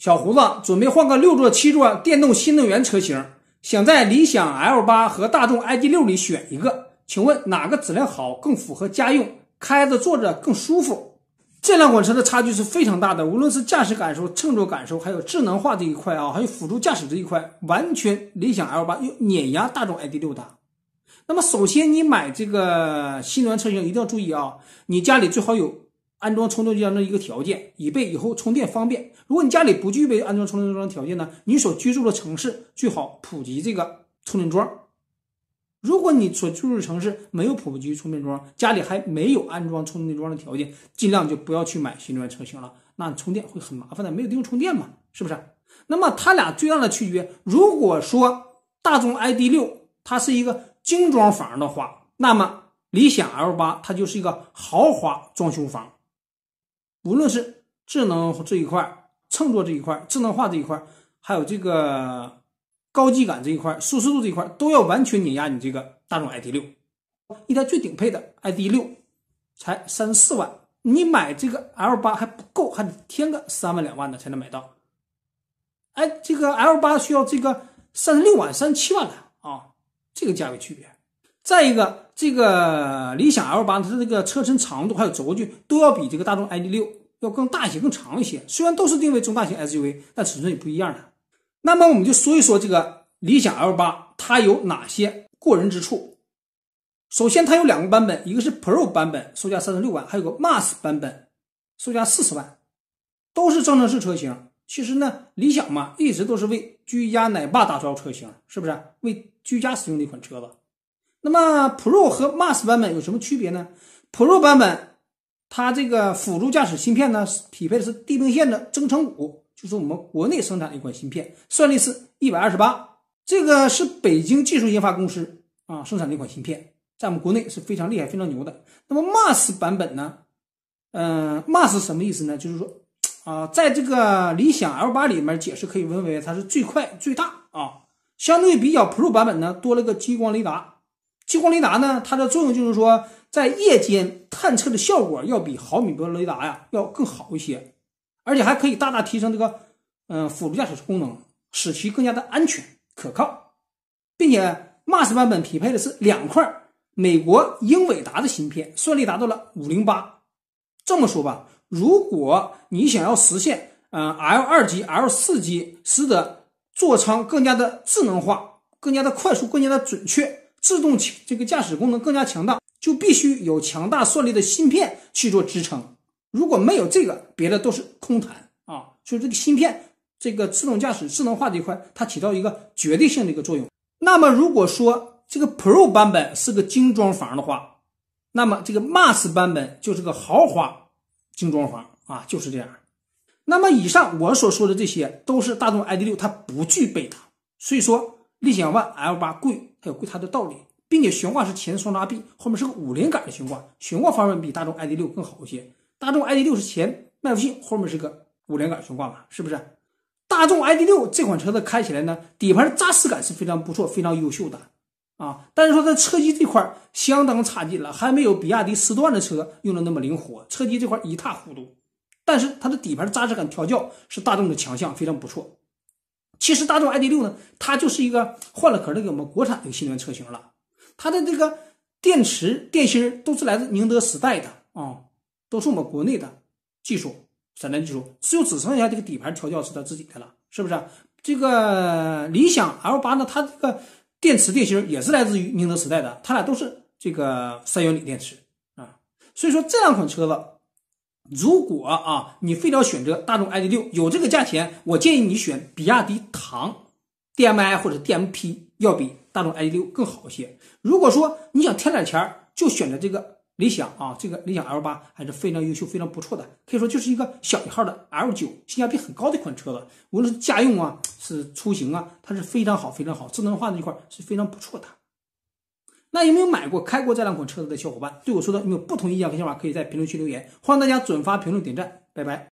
小胡子准备换个六座、七座电动新能源车型，想在理想 L 八和大众 ID. 六里选一个，请问哪个质量好，更符合家用，开着坐着更舒服？这两款车的差距是非常大的，无论是驾驶感受、乘坐感受，还有智能化这一块啊，还有辅助驾驶这一块，完全理想 L 八又碾压大众 ID. 六的。那么，首先你买这个新能源车型一定要注意啊，你家里最好有。安装充电桩的一个条件，以备以后充电方便。如果你家里不具备安装充电桩的条件呢？你所居住的城市最好普及这个充电桩。如果你所居住的城市没有普及充电桩，家里还没有安装充电桩的条件，尽量就不要去买新能源车型了。那充电会很麻烦的，没有地方充电嘛，是不是？那么它俩最大的区别，如果说大众 ID 六它是一个精装房的话，那么理想 L 八它就是一个豪华装修房。无论是智能这一块、乘坐这一块、智能化这一块，还有这个高级感这一块、舒适度这一块，都要完全碾压你这个大众 ID. 六。一台最顶配的 ID. 六才三十四万，你买这个 L 八还不够，还得添个三万两万的才能买到。哎，这个 L 八需要这个三十六万、三十七万的啊，这个价位区别。再一个。这个理想 L 八，它的这个车身长度还有轴距都要比这个大众 ID.6 要更大一些、更长一些。虽然都是定位中大型 SUV，但尺寸也不一样的。那么我们就说一说这个理想 L 八，它有哪些过人之处？首先，它有两个版本，一个是 Pro 版本，售价三十六万；还有个 Max 版本，售价四十万。都是增程式车型。其实呢，理想嘛，一直都是为居家奶爸打造车型，是不是？为居家使用的一款车子。那么 Pro 和 Max 版本有什么区别呢？Pro 版本，它这个辅助驾驶芯片呢，匹配的是地平线的征程五，就是我们国内生产的一款芯片，算力是128，这个是北京技术研发公司啊生产的一款芯片，在我们国内是非常厉害、非常牛的。那么 Max 版本呢？嗯，Max 什么意思呢？就是说啊，在这个理想 L 八里面解释可以认为它是最快、最大啊。相对比较 Pro 版本呢，多了个激光雷达。激光雷达呢？它的作用就是说，在夜间探测的效果要比毫米波雷达呀要更好一些，而且还可以大大提升这个嗯辅助驾驶功能，使其更加的安全可靠。并且，Max 版本匹配的是两块美国英伟达的芯片，算力达到了五零八。这么说吧，如果你想要实现嗯 L 二级、L 四级，使得座舱更加的智能化、更加的快速、更加的准确。自动这个驾驶功能更加强大，就必须有强大算力的芯片去做支撑。如果没有这个，别的都是空谈啊！就这个芯片，这个自动驾驶智能化这一块，它起到一个决定性的一个作用。那么，如果说这个 Pro 版本是个精装房的话，那么这个 Max 版本就是个豪华精装房啊，就是这样。那么，以上我所说的这些都是大众 ID.6 它不具备的，所以说理想 ONE L8 贵。还有归它的道理，并且悬挂是前双叉臂，后面是个五连杆的悬挂，悬挂方面比大众 ID 六更好一些。大众 ID 六是前麦弗逊，后面是个五连杆悬挂嘛，是不是？大众 ID 六这款车子开起来呢，底盘扎实感是非常不错，非常优秀的啊。但是说它车机这块儿相当差劲了，还没有比亚迪思段的车用的那么灵活，车机这块一塌糊涂。但是它的底盘扎实感调教是大众的强项，非常不错。其实大众 ID.6 呢，它就是一个换了壳的给我们国产的新能源车型了。它的这个电池电芯都是来自宁德时代的啊，都是我们国内的技术、闪电技术，就只剩下这个底盘调教是它自己的了，是不是？这个理想 L8 呢，它这个电池电芯也是来自于宁德时代的，它俩都是这个三元锂电池啊。所以说这两款车子。如果啊，你非要选择大众 ID.6，有这个价钱，我建议你选比亚迪唐 DMI 或者 DMP，要比大众 ID.6 更好一些。如果说你想添点钱儿，就选择这个理想啊，这个理想 L8 还是非常优秀、非常不错的，可以说就是一个小一号的 L9，性价比很高的一款车子。无论是家用啊，是出行啊，它是非常好、非常好，智能化那块是非常不错的。那有没有买过、开过这两款车子的小伙伴，对我说的，你有不同意见和想法，可以在评论区留言。欢迎大家转发、评论、点赞，拜拜。